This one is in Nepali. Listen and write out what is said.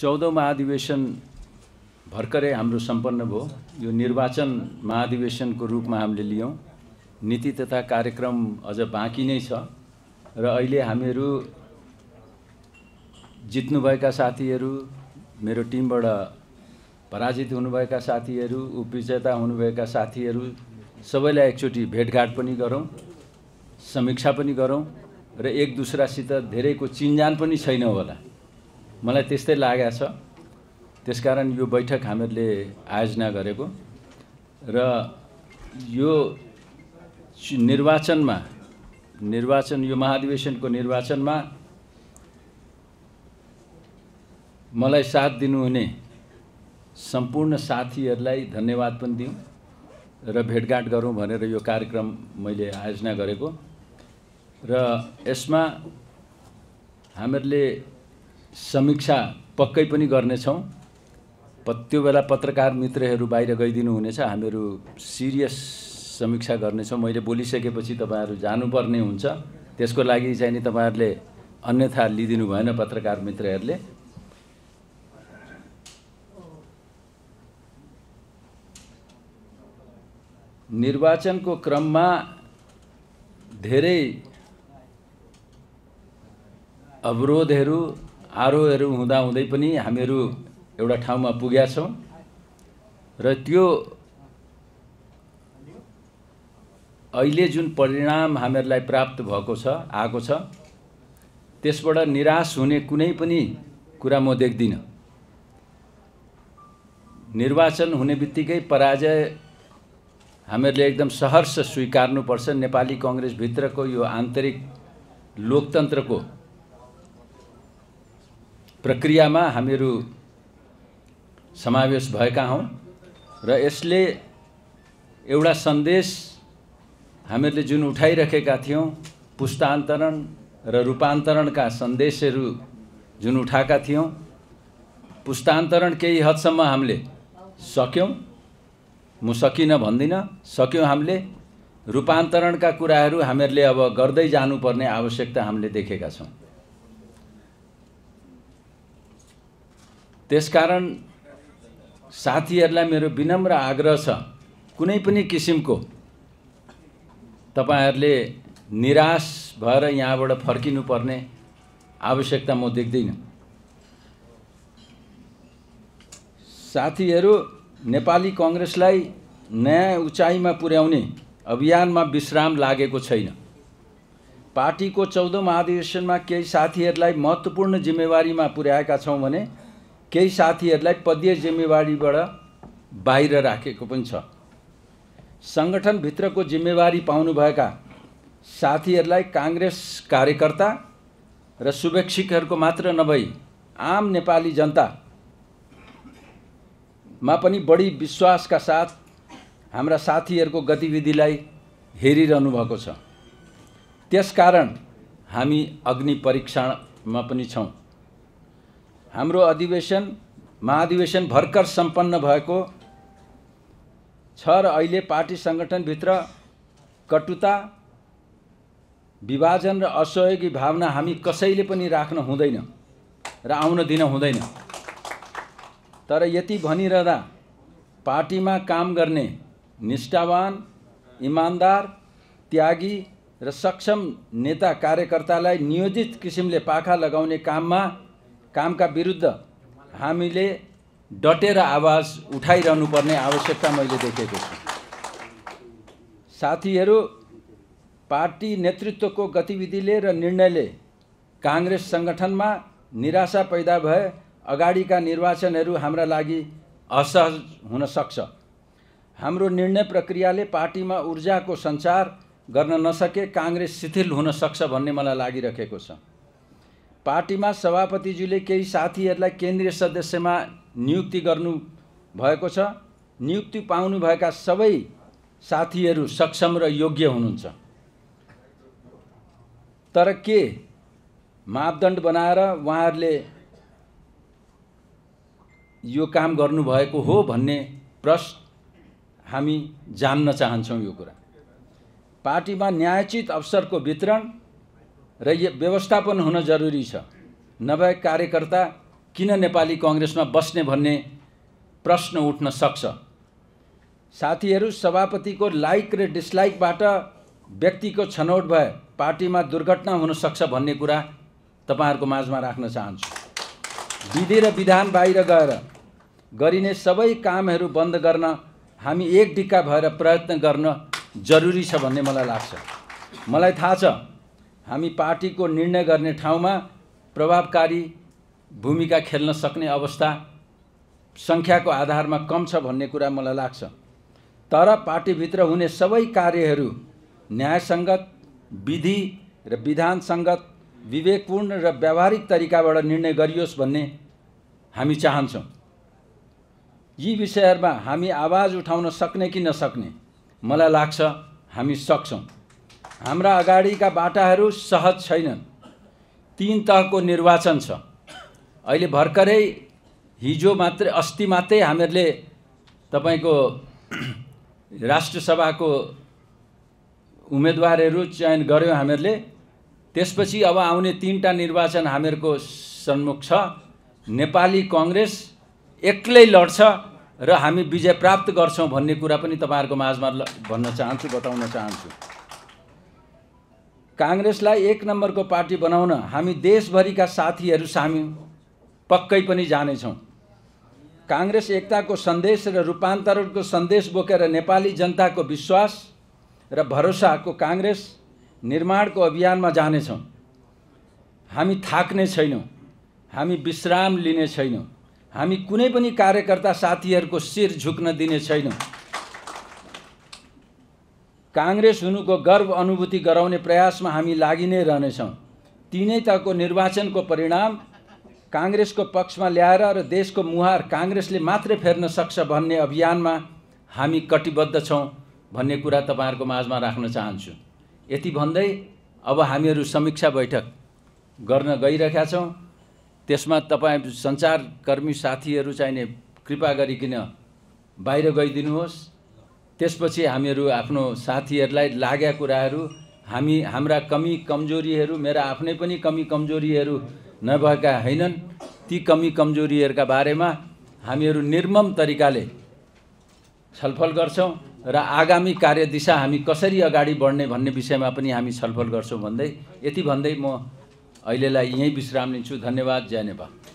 चौधौँ महाधिवेशन भर्खरै हाम्रो सम्पन्न भयो यो निर्वाचन महाधिवेशनको रूपमा हामीले लियौँ नीति तथा कार्यक्रम अझ बाँकी नै छ र अहिले हामीहरू जित्नुभएका साथीहरू मेरो टिमबाट पराजित हुनुभएका साथीहरू उपविजेता हुनुभएका साथीहरू सबैलाई एकचोटि भेटघाट पनि गरौँ समीक्षा पनि गरौँ र एक दुसरासित धेरैको चिन्जान पनि छैन होला मलाई त्यस्तै लागेको छ त्यसकारण यो बैठक हामीहरूले आयोजना गरेको र यो निर्वाचनमा निर्वाचन यो महाधिवेशनको निर्वाचनमा मलाई साथ दिनुहुने सम्पूर्ण साथीहरूलाई धन्यवाद पनि दिउँ र भेटघाट गरौँ भनेर यो कार्यक्रम मैले आयोजना गरेको र यसमा हामीहरूले समीक्षा पक्कै पनि गर्नेछौँ त्यो बेला पत्रकार मित्रहरू बाहिर गइदिनु हुनेछ हामीहरू सिरियस समीक्षा गर्नेछौँ मैले बोलिसकेपछि तपाईँहरू जानुपर्ने हुन्छ त्यसको लागि चाहिँ नि तपाईँहरूले अन्यथा लिइदिनु भएन पत्रकार मित्रहरूले निर्वाचनको क्रममा धेरै अवरोधहरू आरोहहरू हुँदाहुँदै पनि हामीहरू एउटा ठाउँमा पुगेका छौँ र त्यो अहिले जुन परिणाम हामीहरूलाई प्राप्त भएको छ आएको छ त्यसबाट निराश हुने कुनै पनि कुरा म देख्दिनँ निर्वाचन हुने बित्तिकै पराजय हामीहरूले एकदम सहर्ष स्वीकार्नुपर्छ नेपाली कङ्ग्रेसभित्रको यो आन्तरिक लोकतन्त्रको प्रक्रियामा हामीहरू समावेश भएका हौँ र यसले एउटा सन्देश हामीहरूले जुन उठाइराखेका थियौँ पुस्तान्तरण र रूपान्तरणका सन्देशहरू जुन उठाएका थियौँ पुस्तान्तरण केही हदसम्म हामीले सक्यौँ म सकिनँ भन्दिनँ सक्यौँ हामीले रूपान्तरणका कुराहरू हामीहरूले अब गर्दै जानुपर्ने आवश्यकता हामीले देखेका छौँ त्यसकारण साथीहरूलाई मेरो विनम्र आग्रह छ कुनै पनि किसिमको तपाईँहरूले निराश भएर यहाँबाट फर्किनुपर्ने आवश्यकता म देख्दिनँ साथीहरू नेपाली कङ्ग्रेसलाई नयाँ उचाइमा पुर्याउने अभियानमा विश्राम लागेको छैन पार्टीको चौधौँ महाधिवेशनमा केही साथीहरूलाई महत्त्वपूर्ण जिम्मेवारीमा पुर्याएका छौँ भने केही साथीहरूलाई पदीय जिम्मेवारीबाट बाहिर राखेको पनि छ सङ्गठनभित्रको जिम्मेवारी पाउनुभएका साथीहरूलाई काङ्ग्रेस कार्यकर्ता र शुभेक्षिकहरूको मात्र नभई आम नेपाली जनतामा पनि बढी विश्वासका साथ हाम्रा साथीहरूको गतिविधिलाई हेरिरहनु भएको छ त्यसकारण हामी अग्नि परीक्षणमा पनि छौँ हाम्रो अधिवेशन महाधिवेशन भर्खर सम्पन्न भएको छ र अहिले पार्टी सङ्गठनभित्र कटुता विभाजन र असहयोगी भावना हामी कसैले पनि राख्न हुँदैन र आउन दिन हुँदैन तर यति भनिरहँदा पार्टीमा काम गर्ने निष्ठावान इमान्दार त्यागी र सक्षम नेता कार्यकर्तालाई नियोजित किसिमले पाखा लगाउने काममा कामका विरुद्ध हामीले डटेर आवाज उठाइरहनु पर्ने आवश्यकता मैले देखेको छु साथीहरू पार्टी नेतृत्वको गतिविधिले र निर्णयले काङ्ग्रेस सङ्गठनमा निराशा पैदा भए अगाडिका निर्वाचनहरू हाम्रा लागि असहज हुन सक्छ हाम्रो निर्णय प्रक्रियाले पार्टीमा ऊर्जाको सञ्चार गर्न नसके काङ्ग्रेस शिथिल हुन सक्छ भन्ने मलाई लागिरहेको छ पार्टीमा सभापतिज्यूले केही साथीहरूलाई केन्द्रीय सदस्यमा नियुक्ति गर्नु भएको छ नियुक्ति पाउनुभएका सबै साथीहरू सक्षम र योग्य हुनुहुन्छ तर के मापदण्ड बनाएर उहाँहरूले यो काम गर्नुभएको हो भन्ने प्रश्न हामी जान्न चाहन्छौँ यो कुरा पार्टीमा न्यायचित अवसरको वितरण र यो व्यवस्थापन हुन जरुरी छ नभए कार्यकर्ता किन नेपाली कङ्ग्रेसमा बस्ने भन्ने प्रश्न उठ्न सक्छ साथीहरू सभापतिको लाइक र डिसलाइकबाट व्यक्तिको छनौट भए पार्टीमा दुर्घटना हुनसक्छ भन्ने कुरा तपाईँहरूको माझमा राख्न चाहन्छु विधि र विधान बाहिर गएर गरिने सबै कामहरू बन्द गर्न हामी एक डिक्का भएर प्रयत्न गर्न जरुरी छ भन्ने मलाई लाग्छ मलाई थाहा छ हामी पार्टीको निर्णय गर्ने ठाउँमा प्रभावकारी भूमिका खेल्न सक्ने अवस्था सङ्ख्याको आधारमा कम छ भन्ने कुरा मलाई लाग्छ तर पार्टीभित्र हुने सबै कार्यहरू न्यायसङ्गत विधि र विधानसङ्गत विवेकपूर्ण र व्यावहारिक तरिकाबाट निर्णय गरियोस् भन्ने हामी चाहन्छौँ यी विषयहरूमा हामी आवाज उठाउन सक्ने कि नसक्ने मलाई लाग्छ हामी सक्छौँ हाम्रा अगाडिका बाटाहरू सहज छैनन् तिन तहको निर्वाचन छ अहिले भर्खरै हिजो मात्रै अस्ति मात्रै हामीहरूले तपाईँको राष्ट्रसभाको उम्मेदवारहरू चयन गऱ्यौँ हामीहरूले त्यसपछि अब आउने तिनवटा निर्वाचन हामीहरूको सन्मुख छ नेपाली कङ्ग्रेस एक्लै लड्छ र हामी विजय प्राप्त गर्छौँ भन्ने कुरा पनि तपाईँहरूको माझमा भन्न चाहन्छु बताउन चाहन्छु काङ्ग्रेसलाई एक नम्बरको पार्टी बनाउन हामी देशभरिका साथीहरू सामी पक्कै पनि जानेछौँ काङ्ग्रेस एकताको सन्देश र रूपान्तरणको सन्देश बोकेर नेपाली जनताको विश्वास र भरोसाको काङ्ग्रेस निर्माणको अभियानमा जानेछौँ हामी थाक्ने छैनौँ हामी विश्राम लिने छैनौँ हामी कुनै पनि कार्यकर्ता साथीहरूको शिर झुक्न दिने छैनौँ काङ्ग्रेस हुनुको गर्व अनुभूति गराउने प्रयासमा हामी लागि नै रहनेछौँ तिनै तहको निर्वाचनको परिणाम काङ्ग्रेसको पक्षमा ल्याएर र देशको मुहार काङ्ग्रेसले मात्रै फेर्न सक्छ भन्ने अभियानमा हामी कटिबद्ध छौँ भन्ने कुरा तपाईँहरूको माझमा राख्न चाहन्छु यति भन्दै अब हामीहरू समीक्षा बैठक गर्न गइरहेका छौँ त्यसमा तपाईँ सञ्चारकर्मी साथीहरू चाहिने कृपा गरिकन बाहिर गइदिनुहोस् त्यसपछि हामीहरू आफ्नो साथीहरूलाई लागेका कुराहरू हामी हाम्रा कमी कमजोरीहरू मेरा आफ्नै पनि कमी कमजोरीहरू नभएका होइनन् ती कमी कमजोरीहरूका बारेमा हामीहरू निर्मम तरिकाले छलफल गर्छौँ र आगामी कार्यदिशा हामी कसरी अगाडि बढ्ने भन्ने विषयमा पनि हामी छलफल गर्छौँ भन्दै यति भन्दै म अहिलेलाई यहीँ विश्राम लिन्छु धन्यवाद जय नेपाल